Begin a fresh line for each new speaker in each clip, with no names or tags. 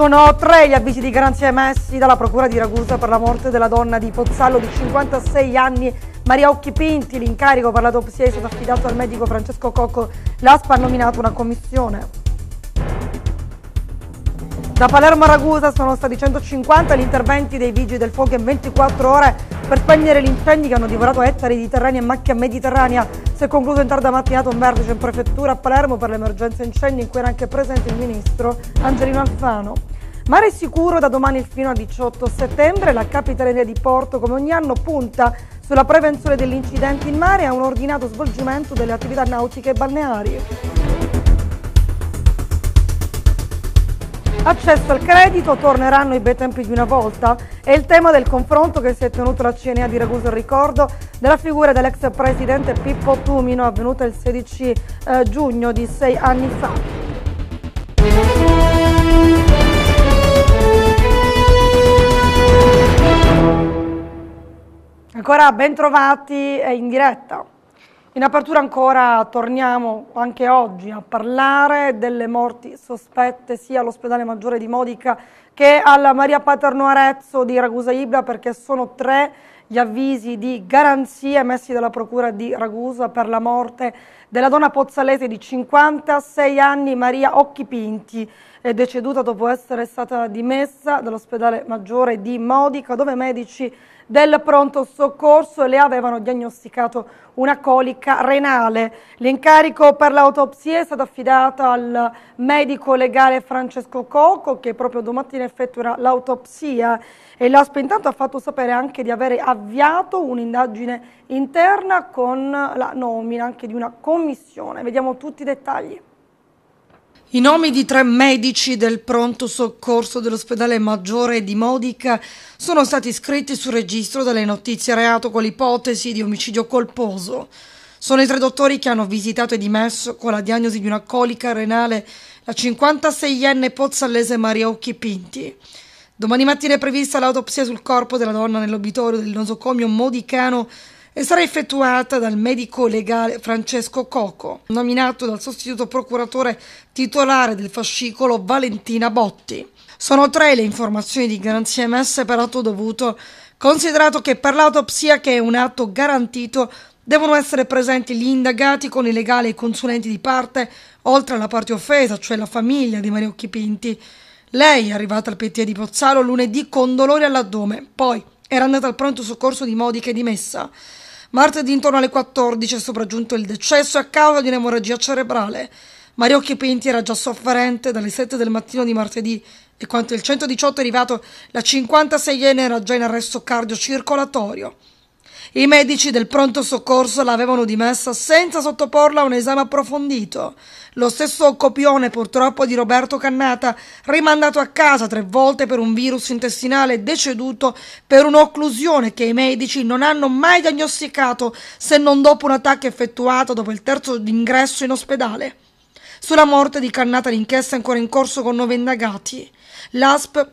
Sono tre gli avvisi di garanzia emessi dalla Procura di Ragusa per la morte della donna di Pozzallo di 56 anni, Maria Occhi Pinti. L'incarico per l'autopsia è stato affidato al medico Francesco Cocco. L'ASPA ha nominato una commissione. Da Palermo a Ragusa sono stati 150 gli interventi dei vigili del fuoco in 24 ore per spegnere gli incendi che hanno divorato ettari di terreni e macchia mediterranea. Si è concluso in tarda mattinata un vertice in prefettura a Palermo per l'emergenza incendi in cui era anche presente il ministro Angelino Alfano. Mare sicuro da domani fino a 18 settembre, la capitale di Porto come ogni anno punta sulla prevenzione degli incidenti in mare e a un ordinato svolgimento delle attività nautiche e balneari. Accesso al credito, torneranno i bei tempi di una volta, è il tema del confronto che si è tenuto alla CNA di Ragusa in ricordo della figura dell'ex presidente Pippo Tumino avvenuta il 16 eh, giugno di sei anni fa. Ancora ben trovati eh, in diretta. In apertura ancora torniamo anche oggi a parlare delle morti sospette sia all'ospedale maggiore di Modica che alla Maria Paterno Arezzo di Ragusa Ibla perché sono tre gli avvisi di garanzia emessi dalla Procura di Ragusa per la morte della donna pozzalese di 56 anni Maria Occhipinti, è eh, deceduta dopo essere stata dimessa dall'ospedale maggiore di Modica dove medici del pronto soccorso e le avevano diagnosticato una colica renale. L'incarico per l'autopsia è stato affidato al medico legale Francesco Coco che proprio domattina effettua l'autopsia e l'ASPA intanto ha fatto sapere anche di avere avviato un'indagine interna con la nomina anche di una commissione. Vediamo tutti i dettagli. I nomi di tre medici del pronto soccorso dell'ospedale Maggiore di Modica sono stati iscritti sul registro delle notizie reato con l'ipotesi di omicidio colposo. Sono i tre dottori che hanno visitato e dimesso con la diagnosi di una colica renale la 56enne pozzallese Maria Occhi Pinti. Domani mattina è prevista l'autopsia sul corpo della donna nell'obitorio del nosocomio modicano e sarà effettuata dal medico legale Francesco Coco, nominato dal sostituto procuratore titolare del fascicolo Valentina Botti. Sono tre le informazioni di garanzia emesse per atto dovuto, considerato che per l'autopsia, che è un atto garantito, devono essere presenti gli indagati con i legali e i consulenti di parte, oltre alla parte offesa, cioè la famiglia di Mario Pinti. Lei è arrivata al PT di Pozzalo lunedì con dolore all'addome, poi era andata al pronto soccorso di Modica e di Messa. Martedì intorno alle 14 è sopraggiunto il decesso a causa di un'emorragia cerebrale. Mariocchi Pinti era già sofferente dalle 7 del mattino di martedì e quando il 118 è arrivato la 56enne era già in arresto cardiocircolatorio. I medici del pronto soccorso l'avevano dimessa senza sottoporla a un esame approfondito. Lo stesso copione purtroppo di Roberto Cannata, rimandato a casa tre volte per un virus intestinale deceduto per un'occlusione che i medici non hanno mai diagnosticato se non dopo un attacco effettuato dopo il terzo ingresso in ospedale. Sulla morte di Cannata l'inchiesta è ancora in corso con nove indagati. L'ASP,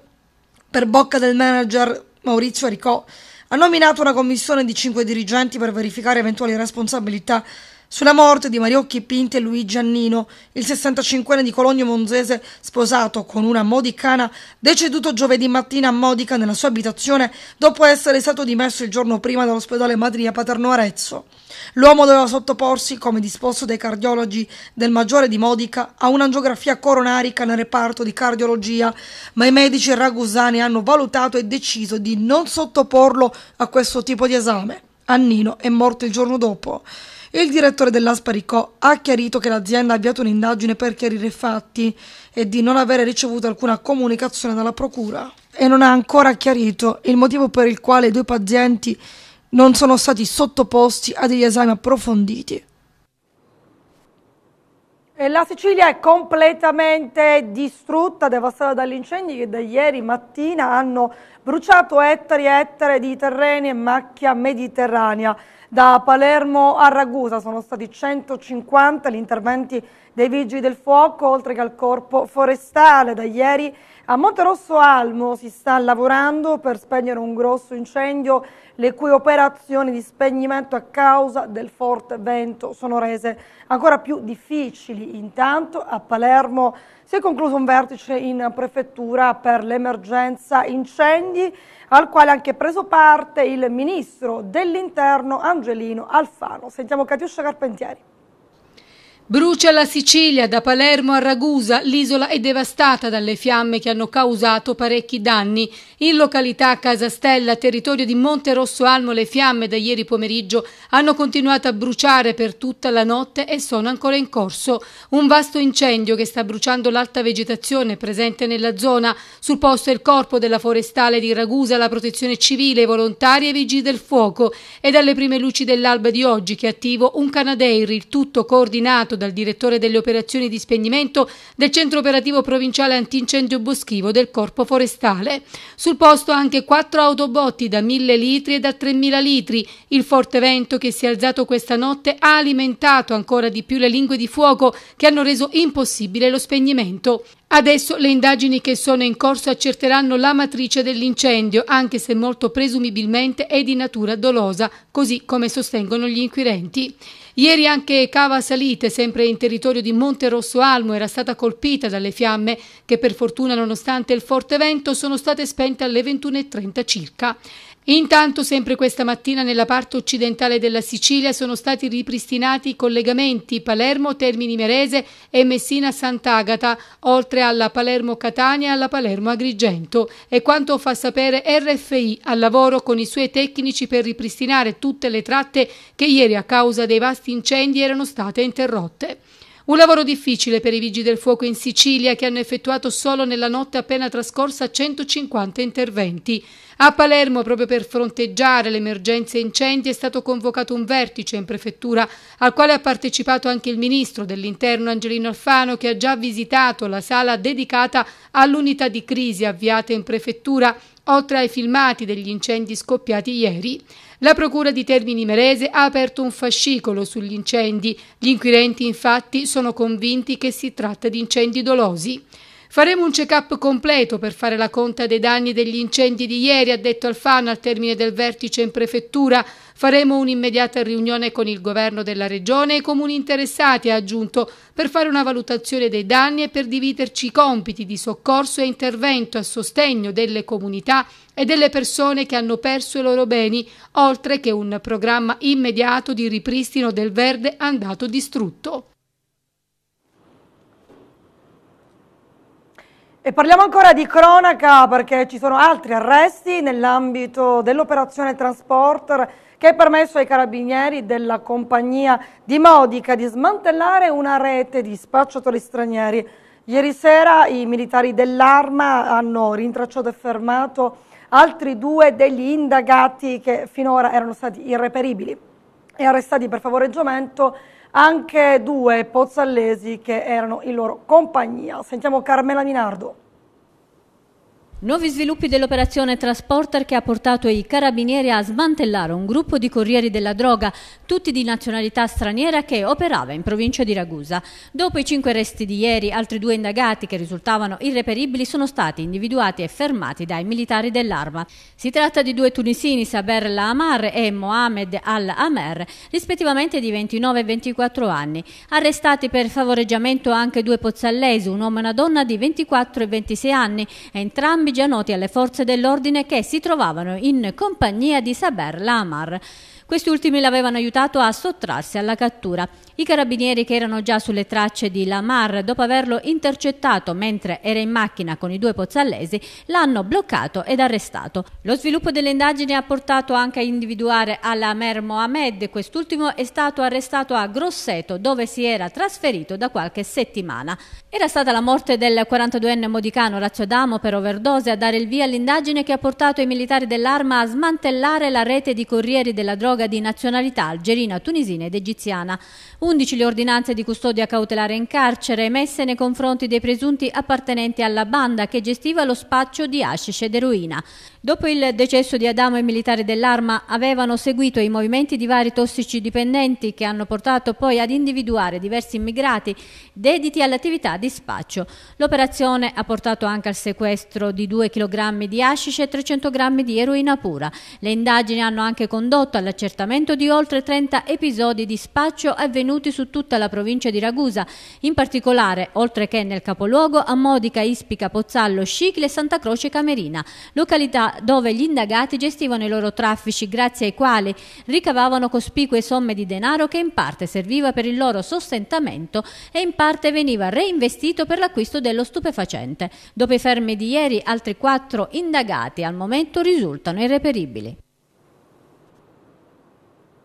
per bocca del manager Maurizio Aricò, ha nominato una commissione di cinque dirigenti per verificare eventuali responsabilità sulla morte di Mariocchi Pinti e Luigi Annino, il 65enne di Cologno Monzese, sposato con una modicana, deceduto giovedì mattina a Modica nella sua abitazione dopo essere stato dimesso il giorno prima dall'ospedale Madria Paterno Arezzo. L'uomo doveva sottoporsi, come disposto dai cardiologi del maggiore di Modica, a un'angiografia coronarica nel reparto di cardiologia, ma i medici ragusani hanno valutato e deciso di non sottoporlo a questo tipo di esame. Annino è morto il giorno dopo. Il direttore dell'Asparico ha chiarito che l'azienda ha avviato un'indagine per chiarire i fatti e di non avere ricevuto alcuna comunicazione dalla procura e non ha ancora chiarito il motivo per il quale i due pazienti non sono stati sottoposti a degli esami approfonditi. La Sicilia è completamente distrutta, devastata dagli incendi che da ieri mattina hanno bruciato ettari e ettari di terreni e macchia mediterranea. Da Palermo a Ragusa sono stati 150 gli interventi dei vigili del fuoco, oltre che al corpo forestale. Da ieri a Monterosso Almo si sta lavorando per spegnere un grosso incendio, le cui operazioni di spegnimento a causa del forte vento sono rese ancora più difficili. Intanto a Palermo si è concluso un vertice in prefettura per l'emergenza incendi al quale ha anche preso parte il ministro dell'interno Angelino Alfano. Sentiamo Catiuscia Carpentieri.
Brucia la Sicilia, da Palermo a Ragusa, l'isola è devastata dalle fiamme che hanno causato parecchi danni. In località Casastella, territorio di Monte Rosso Almo, le fiamme da ieri pomeriggio hanno continuato a bruciare per tutta la notte e sono ancora in corso. Un vasto incendio che sta bruciando l'alta vegetazione presente nella zona. Sul posto è il corpo della forestale di Ragusa, la protezione civile, i volontari e i vigili del fuoco. E dalle prime luci dell'alba di oggi che è attivo un Canadair, il tutto coordinato dal direttore delle operazioni di spegnimento del centro operativo provinciale antincendio boschivo del Corpo Forestale. Sul posto anche quattro autobotti da 1000 litri e da 3000 litri. Il forte vento che si è alzato questa notte ha alimentato ancora di più le lingue di fuoco che hanno reso impossibile lo spegnimento. Adesso le indagini che sono in corso accerteranno la matrice dell'incendio, anche se molto presumibilmente è di natura dolosa, così come sostengono gli inquirenti. Ieri anche Cava Salite, sempre in territorio di Monte Rosso Almo, era stata colpita dalle fiamme che per fortuna nonostante il forte vento sono state spente alle 21.30 circa. Intanto, sempre questa mattina, nella parte occidentale della Sicilia sono stati ripristinati i collegamenti Palermo-Termini Merese e Messina-Sant'Agata, oltre alla Palermo-Catania e alla Palermo-Agrigento. E quanto fa sapere RFI al lavoro con i suoi tecnici per ripristinare tutte le tratte che ieri a causa dei vasti incendi erano state interrotte. Un lavoro difficile per i vigili del fuoco in Sicilia che hanno effettuato solo nella notte appena trascorsa 150 interventi. A Palermo, proprio per fronteggiare l'emergenza incendi, è stato convocato un vertice in prefettura al quale ha partecipato anche il ministro dell'interno Angelino Alfano che ha già visitato la sala dedicata all'unità di crisi avviata in prefettura oltre ai filmati degli incendi scoppiati ieri. La Procura di Termini Merese ha aperto un fascicolo sugli incendi. Gli inquirenti infatti sono convinti che si tratta di incendi dolosi. Faremo un check-up completo per fare la conta dei danni degli incendi di ieri, ha detto Alfano al termine del vertice in prefettura. Faremo un'immediata riunione con il governo della regione e i comuni interessati, ha aggiunto, per fare una valutazione dei danni e per dividerci i compiti di soccorso e intervento a sostegno delle comunità e delle persone che hanno perso i loro beni, oltre che un programma immediato di ripristino del verde andato distrutto.
E parliamo ancora di cronaca perché ci sono altri arresti nell'ambito dell'operazione Transporter che ha permesso ai carabinieri della compagnia di Modica di smantellare una rete di spacciatori stranieri. Ieri sera i militari dell'Arma hanno rintracciato e fermato altri due degli indagati che finora erano stati irreperibili e arrestati per favoreggiamento anche due pozzallesi che erano in loro compagnia. Sentiamo Carmela Minardo.
Nuovi sviluppi dell'operazione Transporter che ha portato i carabinieri a smantellare un gruppo di corrieri della droga, tutti di nazionalità straniera, che operava in provincia di Ragusa. Dopo i cinque arresti di ieri, altri due indagati che risultavano irreperibili sono stati individuati e fermati dai militari dell'arma. Si tratta di due tunisini, Saber Lamar e Mohamed Al-Amer, rispettivamente di 29 e 24 anni, arrestati per favoreggiamento anche due pozzallesi, un uomo e una donna di 24 e 26 anni, entrambi entrambi già noti alle forze dell'ordine che si trovavano in compagnia di Saber Lamar. Questi ultimi l'avevano aiutato a sottrarsi alla cattura. I carabinieri che erano già sulle tracce di Lamar, dopo averlo intercettato mentre era in macchina con i due pozzallesi, l'hanno bloccato ed arrestato. Lo sviluppo delle indagini ha portato anche a individuare Alamer Mohamed. Quest'ultimo è stato arrestato a Grosseto, dove si era trasferito da qualche settimana. Era stata la morte del 42enne modicano Razio Adamo per overdose a dare il via all'indagine che ha portato i militari dell'arma a smantellare la rete di corrieri della droga di nazionalità algerina, tunisina ed egiziana. 11 le ordinanze di custodia cautelare in carcere emesse nei confronti dei presunti appartenenti alla banda che gestiva lo spaccio di hashish ed eroina. Dopo il decesso di Adamo i militari dell'arma avevano seguito i movimenti di vari tossici dipendenti che hanno portato poi ad individuare diversi immigrati dediti all'attività a dispaccio. L'operazione ha portato anche al sequestro di 2 kg di ascice e 300 g di eroina pura. Le indagini hanno anche condotto all'accertamento di oltre 30 episodi di spaccio avvenuti su tutta la provincia di Ragusa, in particolare, oltre che nel capoluogo, a Modica, Ispica, Pozzallo, Scicle e Santa Croce Camerina, località dove gli indagati gestivano i loro traffici grazie ai quali ricavavano cospicue somme di denaro che in parte serviva per il loro sostentamento e in parte veniva reinvestito investito per l'acquisto dello stupefacente. Dopo i fermi di ieri, altri quattro indagati al momento risultano irreperibili.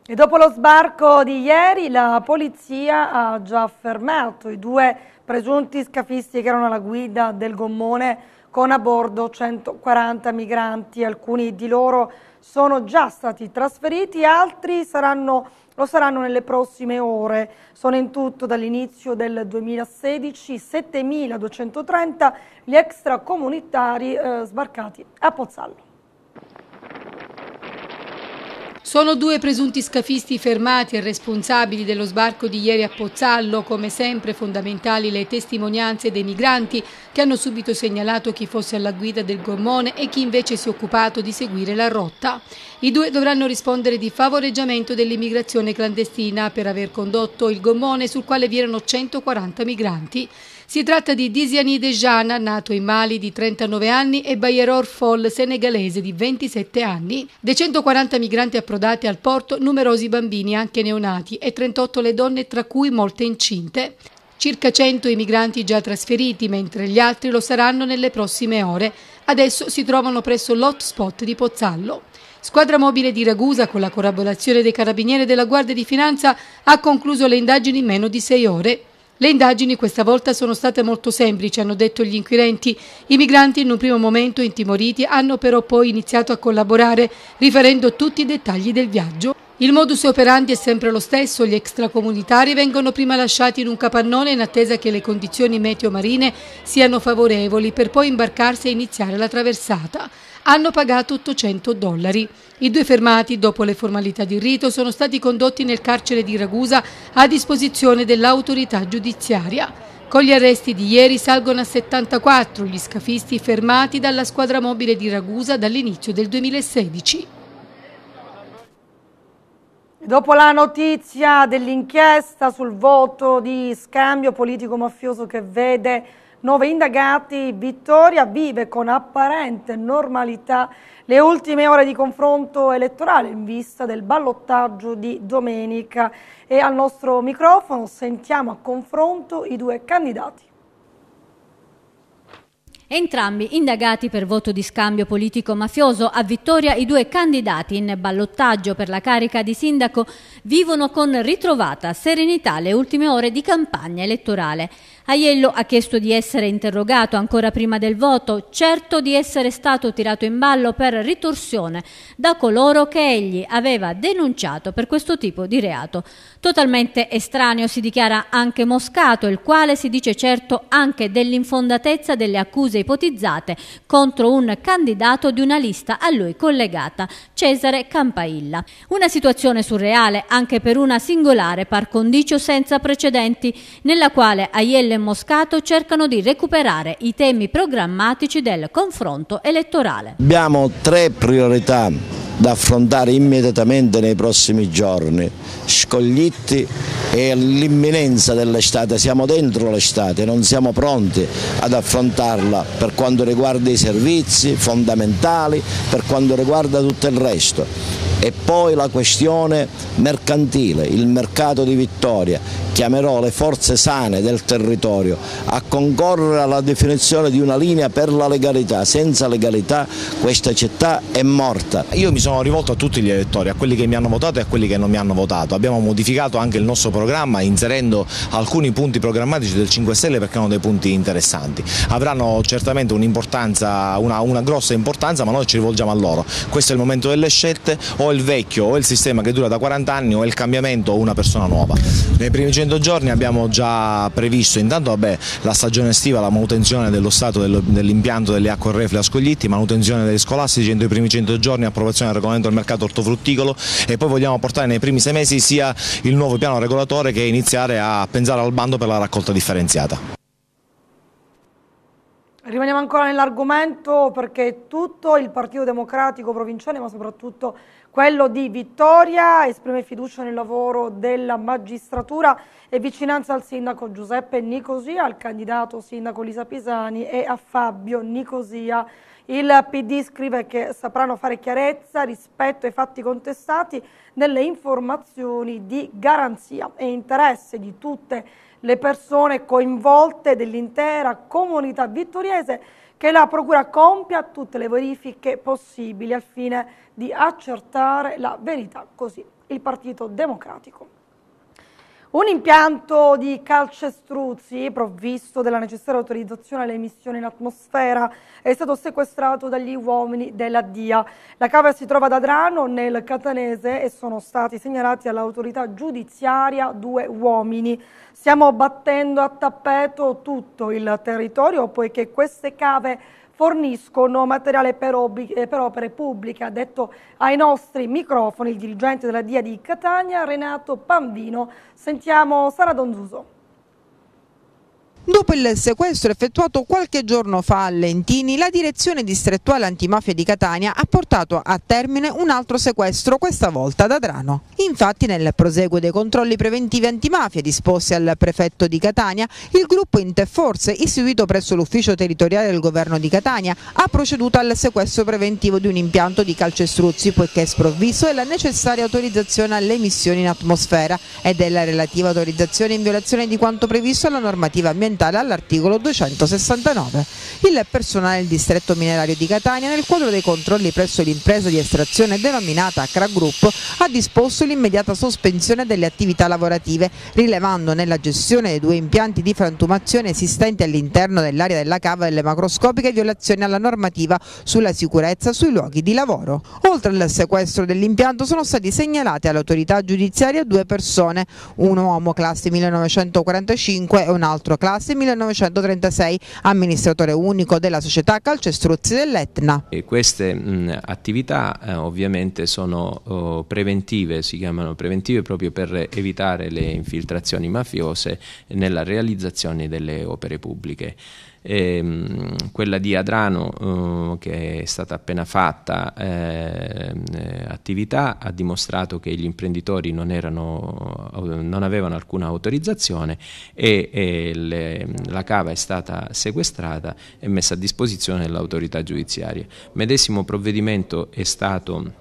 E dopo lo sbarco
di ieri la polizia ha già fermato i due presunti scafisti che erano alla guida del gommone con a bordo 140 migranti, alcuni di loro sono già stati trasferiti, altri saranno lo saranno nelle prossime ore. Sono in tutto dall'inizio del 2016 7.230 gli extracomunitari eh, sbarcati a Pozzallo.
Sono due presunti scafisti fermati e responsabili dello sbarco di ieri a Pozzallo, come sempre fondamentali le testimonianze dei migranti che hanno subito segnalato chi fosse alla guida del gommone e chi invece si è occupato di seguire la rotta. I due dovranno rispondere di favoreggiamento dell'immigrazione clandestina per aver condotto il gommone sul quale vi erano 140 migranti. Si tratta di Diziani Dejana, nato in Mali di 39 anni, e Bayeror Fall, senegalese di 27 anni. Dei 140 migranti approdati al porto, numerosi bambini, anche neonati, e 38 le donne, tra cui molte incinte. Circa 100 i migranti già trasferiti, mentre gli altri lo saranno nelle prossime ore. Adesso si trovano presso l'hotspot di Pozzallo. Squadra mobile di Ragusa, con la collaborazione dei carabinieri e della Guardia di Finanza, ha concluso le indagini in meno di 6 ore. Le indagini questa volta sono state molto semplici, hanno detto gli inquirenti. I migranti in un primo momento intimoriti hanno però poi iniziato a collaborare, riferendo tutti i dettagli del viaggio. Il modus operandi è sempre lo stesso, gli extracomunitari vengono prima lasciati in un capannone in attesa che le condizioni meteo marine siano favorevoli per poi imbarcarsi e iniziare la traversata hanno pagato 800 dollari. I due fermati, dopo le formalità di rito, sono stati condotti nel carcere di Ragusa a disposizione dell'autorità giudiziaria. Con gli arresti di ieri salgono a 74 gli scafisti fermati dalla squadra mobile di Ragusa dall'inizio del 2016. Dopo la
notizia dell'inchiesta sul voto di scambio politico-mafioso che vede Nove indagati, Vittoria vive con apparente normalità le ultime ore di confronto elettorale in vista del ballottaggio di domenica e al nostro microfono sentiamo a confronto i due candidati.
Entrambi indagati per voto di scambio politico mafioso, a Vittoria i due candidati in ballottaggio per la carica di sindaco vivono con ritrovata serenità le ultime ore di campagna elettorale. Aiello ha chiesto di essere interrogato ancora prima del voto, certo di essere stato tirato in ballo per ritorsione da coloro che egli aveva denunciato per questo tipo di reato. Totalmente estraneo si dichiara anche Moscato, il quale si dice certo anche dell'infondatezza delle accuse ipotizzate contro un candidato di una lista a lui collegata. Cesare Campailla. Una situazione surreale anche per una singolare par condicio senza precedenti, nella quale Aiello e Moscato cercano di recuperare i temi programmatici del confronto elettorale.
Abbiamo tre priorità da affrontare immediatamente nei prossimi giorni. Scoglitti e l'imminenza dell'estate, siamo dentro l'estate, non siamo pronti ad affrontarla per quanto riguarda i servizi fondamentali, per quanto riguarda tutto il resto questo. E poi la questione mercantile, il mercato di Vittoria. Chiamerò le forze sane del territorio a concorrere alla definizione di una linea per la legalità. Senza legalità questa città è morta. Io mi sono rivolto a tutti gli elettori, a quelli che mi hanno votato e a quelli che non mi hanno votato. Abbiamo modificato anche il nostro programma inserendo alcuni punti programmatici del 5 Stelle perché hanno dei punti interessanti. Avranno certamente un una, una grossa importanza, ma noi ci rivolgiamo a loro. Questo è il momento dell'eletto delle scelte o il vecchio o il sistema che dura da 40 anni o il cambiamento o una persona nuova. Nei primi 100 giorni abbiamo già previsto intanto vabbè, la stagione estiva, la manutenzione dello stato dell'impianto delle acque refle a Scoglitti, manutenzione degli scolastici entro i primi 100 giorni, approvazione del regolamento del mercato ortofrutticolo e poi vogliamo portare nei primi sei mesi sia il nuovo piano regolatore che iniziare a pensare al bando per la raccolta differenziata.
Rimaniamo ancora nell'argomento perché tutto il Partito Democratico Provinciale, ma soprattutto quello di vittoria, esprime fiducia nel lavoro della magistratura e vicinanza al sindaco Giuseppe Nicosia, al candidato sindaco Lisa Pisani e a Fabio Nicosia. Il PD scrive che sapranno fare chiarezza rispetto ai fatti contestati nelle informazioni di garanzia e interesse di tutte le persone coinvolte dell'intera comunità vittoriese che la Procura compia tutte le verifiche possibili al fine di accertare la verità, così il Partito Democratico. Un impianto di calcestruzzi, provvisto della necessaria autorizzazione alle emissioni in atmosfera, è stato sequestrato dagli uomini della DIA. La cava si trova ad Adrano, nel Catanese, e sono stati segnalati all'autorità giudiziaria due uomini. Stiamo battendo a tappeto tutto il territorio, poiché queste cave forniscono materiale per, eh, per, opere pubbliche, ha detto ai nostri microfoni il dirigente della DIA di Catania, Renato Pambino. Sentiamo Sara Donzuso.
Dopo il sequestro effettuato qualche giorno fa a Lentini, la direzione distrettuale antimafia di Catania ha portato a termine un altro sequestro, questa volta ad Adrano. Infatti nel proseguo dei controlli preventivi antimafia disposti al prefetto di Catania, il gruppo Interforce, istituito presso l'ufficio territoriale del governo di Catania, ha proceduto al sequestro preventivo di un impianto di calcestruzzi poiché è sprovviso della necessaria autorizzazione alle emissioni in atmosfera e della relativa autorizzazione in violazione di quanto previsto alla normativa ambientale fondamentale all'articolo 269. Il personale del distretto minerario di Catania, nel quadro dei controlli presso l'impresa di estrazione denominata Acra Group, ha disposto l'immediata sospensione delle attività lavorative, rilevando nella gestione dei due impianti di frantumazione esistenti all'interno dell'area della cava delle macroscopiche violazioni alla normativa sulla sicurezza sui luoghi di lavoro. Oltre al sequestro dell'impianto sono stati segnalati all'autorità giudiziaria due persone, un uomo classe 1945 e un altro classe classe 1936, amministratore unico della società Calcestruzzi dell'Etna.
Queste mh, attività eh, ovviamente sono oh, preventive, si chiamano preventive proprio per evitare le infiltrazioni mafiose nella realizzazione delle opere pubbliche ehm, quella di Adrano eh, che è stata appena fatta ehm, eh, attività ha dimostrato che gli imprenditori non, erano, non avevano alcuna autorizzazione e, e le, la cava è stata sequestrata e messa a disposizione dell'autorità giudiziaria. Medesimo provvedimento è stato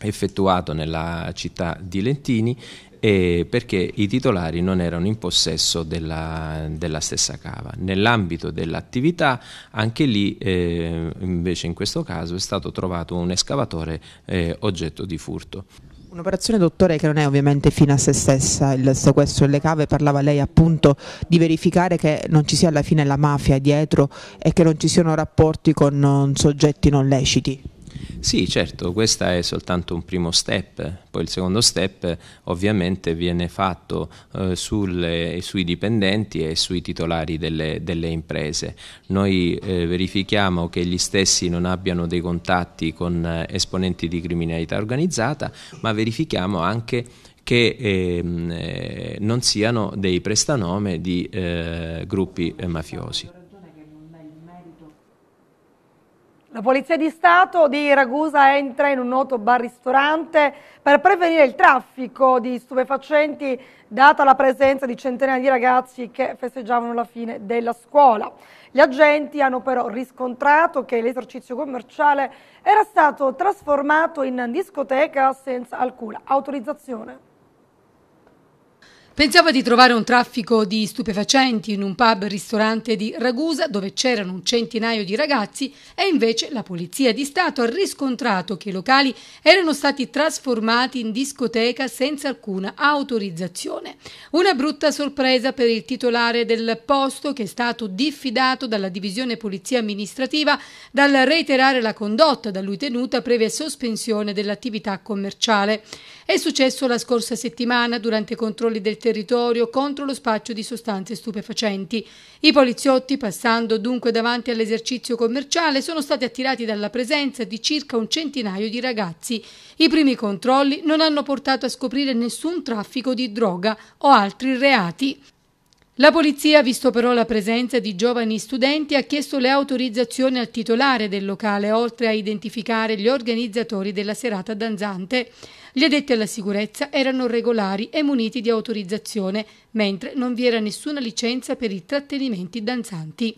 effettuato nella città di Lentini eh, perché i titolari non erano in possesso della, della stessa cava. Nell'ambito dell'attività, anche lì, eh, invece in questo caso, è stato trovato un escavatore eh, oggetto di furto.
Un'operazione dottore che non è ovviamente fine a se stessa il sequestro delle cave, parlava lei appunto di verificare che non ci sia alla fine la mafia dietro e che non ci siano rapporti con soggetti non leciti.
Sì, certo, questo è soltanto un primo step, poi il secondo step ovviamente viene fatto eh, sulle, sui dipendenti e sui titolari delle, delle imprese. Noi eh, verifichiamo che gli stessi non abbiano dei contatti con eh, esponenti di criminalità organizzata, ma verifichiamo anche che ehm, eh, non siano dei prestanome di eh, gruppi eh, mafiosi.
La Polizia di Stato di Ragusa entra in un noto bar-ristorante per prevenire il traffico di stupefacenti data la presenza di centinaia di ragazzi che festeggiavano la fine della scuola. Gli agenti hanno però riscontrato che l'esercizio commerciale era stato trasformato in discoteca senza alcuna autorizzazione.
Pensava di trovare un traffico di stupefacenti in un pub-ristorante di Ragusa dove c'erano un centinaio di ragazzi e invece la Polizia di Stato ha riscontrato che i locali erano stati trasformati in discoteca senza alcuna autorizzazione. Una brutta sorpresa per il titolare del posto che è stato diffidato dalla divisione Polizia Amministrativa dal reiterare la condotta da lui tenuta previa sospensione dell'attività commerciale. È successo la scorsa settimana durante i controlli del territorio contro lo spaccio di sostanze stupefacenti. I poliziotti, passando dunque davanti all'esercizio commerciale, sono stati attirati dalla presenza di circa un centinaio di ragazzi. I primi controlli non hanno portato a scoprire nessun traffico di droga o altri reati. La polizia, visto però la presenza di giovani studenti, ha chiesto le autorizzazioni al titolare del locale, oltre a identificare gli organizzatori della serata danzante. Gli addetti alla sicurezza erano regolari e muniti di autorizzazione, mentre non vi era nessuna licenza per i trattenimenti danzanti.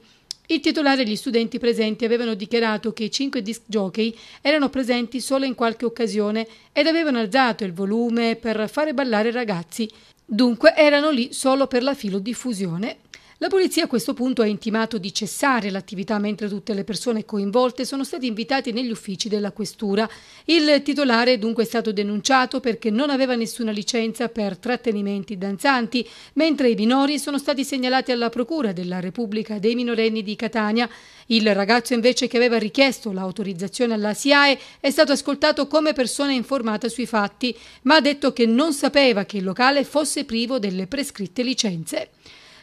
Il titolare e gli studenti presenti avevano dichiarato che i cinque disc jockey erano presenti solo in qualche occasione ed avevano alzato il volume per fare ballare i ragazzi. Dunque erano lì solo per la filodiffusione la polizia a questo punto ha intimato di cessare l'attività mentre tutte le persone coinvolte sono state invitate negli uffici della questura. Il titolare è dunque stato denunciato perché non aveva nessuna licenza per trattenimenti danzanti, mentre i minori sono stati segnalati alla Procura della Repubblica dei minorenni di Catania. Il ragazzo invece che aveva richiesto l'autorizzazione alla SIAE è stato ascoltato come persona informata sui fatti, ma ha detto che non sapeva che il locale fosse privo delle prescritte licenze.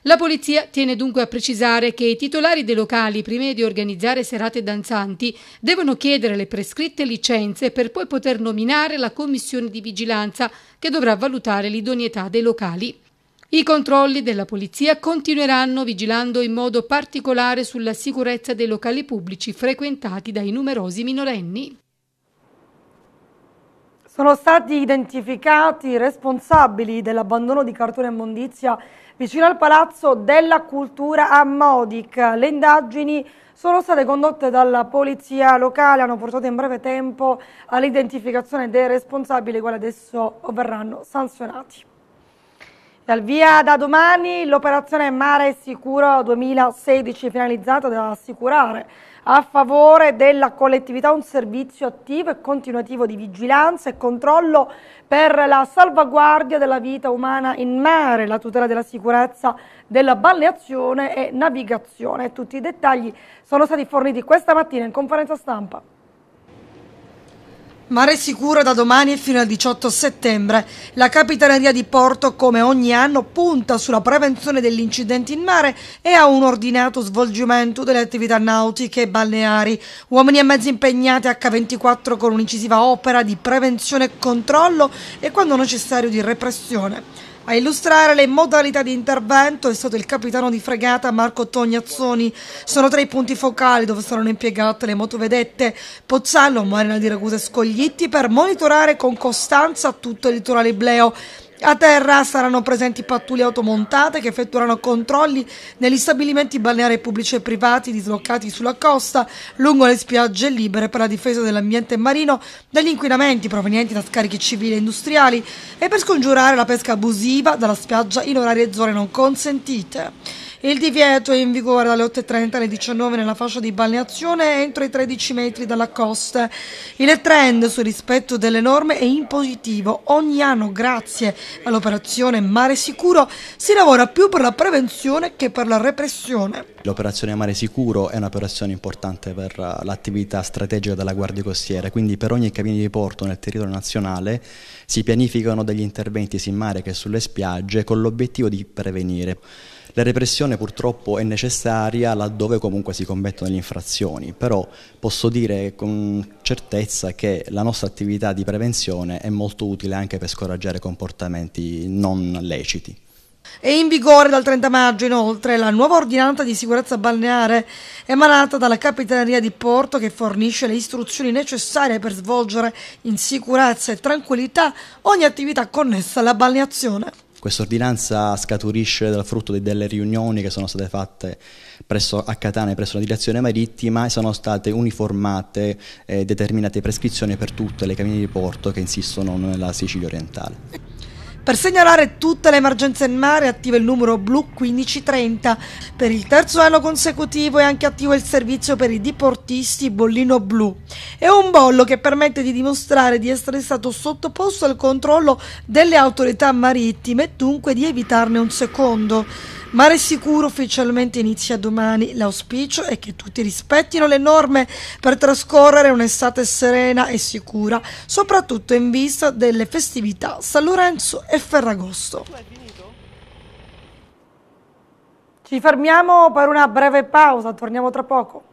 La polizia tiene dunque a precisare che i titolari dei locali, prima di organizzare serate danzanti, devono chiedere le prescritte licenze per poi poter nominare la commissione di vigilanza che dovrà valutare l'idoneità dei locali. I controlli della polizia continueranno vigilando in modo particolare sulla sicurezza dei locali pubblici frequentati dai numerosi minorenni. Sono stati identificati i responsabili
dell'abbandono di cartone immondizia vicino al Palazzo della Cultura a Modic. Le indagini sono state condotte dalla polizia locale, hanno portato in breve tempo all'identificazione dei responsabili, quali adesso verranno sanzionati. Dal via da domani l'operazione Mare Sicuro 2016 finalizzata ad assicurare a favore della collettività un servizio attivo e continuativo di vigilanza e controllo per la salvaguardia della vita umana in mare, la tutela della sicurezza della balneazione e navigazione. Tutti i dettagli sono stati forniti questa mattina in conferenza stampa. Mare sicuro da domani fino al 18 settembre. La Capitaneria di Porto, come ogni anno, punta sulla prevenzione degli incidenti in mare e a un ordinato svolgimento delle attività nautiche e balneari. Uomini e mezzi impegnati H24 con un'incisiva opera di prevenzione e controllo e, quando necessario, di repressione. A illustrare le modalità di intervento è stato il capitano di fregata Marco Tognazzoni. Sono tre i punti focali dove saranno impiegate le motovedette Pozzallo, Marina di Ragusa e Scoglitti per monitorare con costanza tutto il litorale ibleo a terra saranno presenti pattuglie automontate che effettueranno controlli negli stabilimenti balneari pubblici e privati dislocati sulla costa, lungo le spiagge libere per la difesa dell'ambiente marino dagli inquinamenti provenienti da scarichi civili e industriali e per scongiurare la pesca abusiva dalla spiaggia in orari e zone non consentite. Il divieto è in vigore dalle 8.30 alle 19 nella fascia di balneazione entro i 13 metri dalla costa. Il trend sul rispetto delle norme è in positivo. Ogni anno, grazie all'operazione Mare Sicuro, si lavora più per la prevenzione che per la repressione.
L'operazione Mare Sicuro è un'operazione importante per l'attività strategica della Guardia Costiera, quindi per ogni cabina di porto nel territorio nazionale si pianificano degli interventi sia in mare che sulle spiagge con l'obiettivo di prevenire. La repressione purtroppo è necessaria laddove comunque si commettono le infrazioni, però posso dire con certezza che la nostra attività di prevenzione è molto utile anche per scoraggiare comportamenti non
leciti.
È in vigore dal 30 maggio inoltre la nuova ordinanza di sicurezza balneare emanata dalla Capitaneria di Porto che fornisce le istruzioni necessarie per svolgere in sicurezza e tranquillità ogni attività connessa alla balneazione.
Questa ordinanza scaturisce dal frutto di delle riunioni che sono state fatte presso, a Catania presso la direzione marittima e sono state uniformate eh, determinate prescrizioni per tutte le camine di porto che insistono nella Sicilia orientale.
Per segnalare tutte le emergenze in mare è attivo il numero blu 1530. Per il terzo anno consecutivo è anche attivo il servizio per i diportisti bollino blu. È un bollo che permette di dimostrare di essere stato sottoposto al controllo delle autorità marittime e dunque di evitarne un secondo. Mare Sicuro ufficialmente inizia domani. L'auspicio è che tutti rispettino le norme per trascorrere un'estate serena e sicura, soprattutto in vista delle festività San Lorenzo e Ferragosto. Ci fermiamo per una breve pausa, torniamo tra poco.